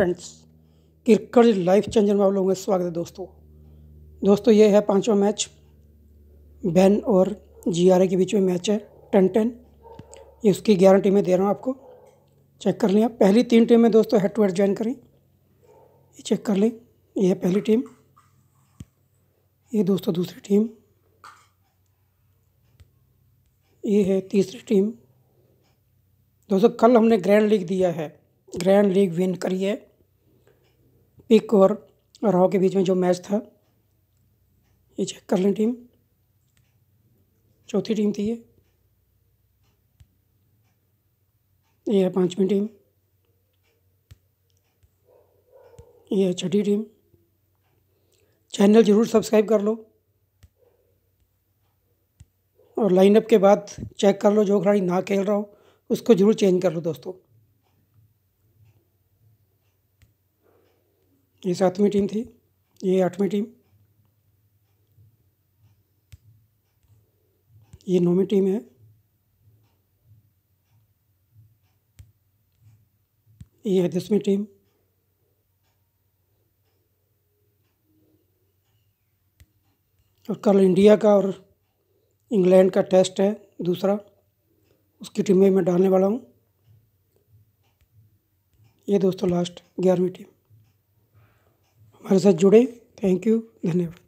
friends cricket life changer में आप लोगों का स्वागत है दोस्तों दोस्तों ये है पांचवा मैच बेन और जीआरए के बीच में मैच है टेन टेन ये उसकी ग्यारह टीमें दे रहा हूँ आपको चेक कर लें आप पहली तीन टीमें दोस्तों हेड टू हेड ज्वाइन करें ये चेक कर लें ये है पहली टीम ये दोस्तों दूसरी टीम ये है तीसरी टीम दोस्तों कल हमने ग्रैंड लीग दिया है ग्रैंड लीग विन करी है पिक और राव के बीच में जो मैच था ये चेक कर लें टीम चौथी टीम थी ये ये है पांचवी टीम ये है छठी टीम चैनल ज़रूर सब्सक्राइब कर लो और लाइनअप के बाद चेक कर लो जो खिलाड़ी ना खेल रहा हो उसको ज़रूर चेंज कर लो दोस्तों ये सातवीं टीम थी ये आठवीं टीम ये नौवीं टीम है ये है दसवीं टीम और कल इंडिया का और इंग्लैंड का टेस्ट है दूसरा उसकी टीम में मैं डालने वाला हूँ ये दोस्तों लास्ट ग्यारहवीं टीम हमारे साथ जुड़े थैंक यू धन्यवाद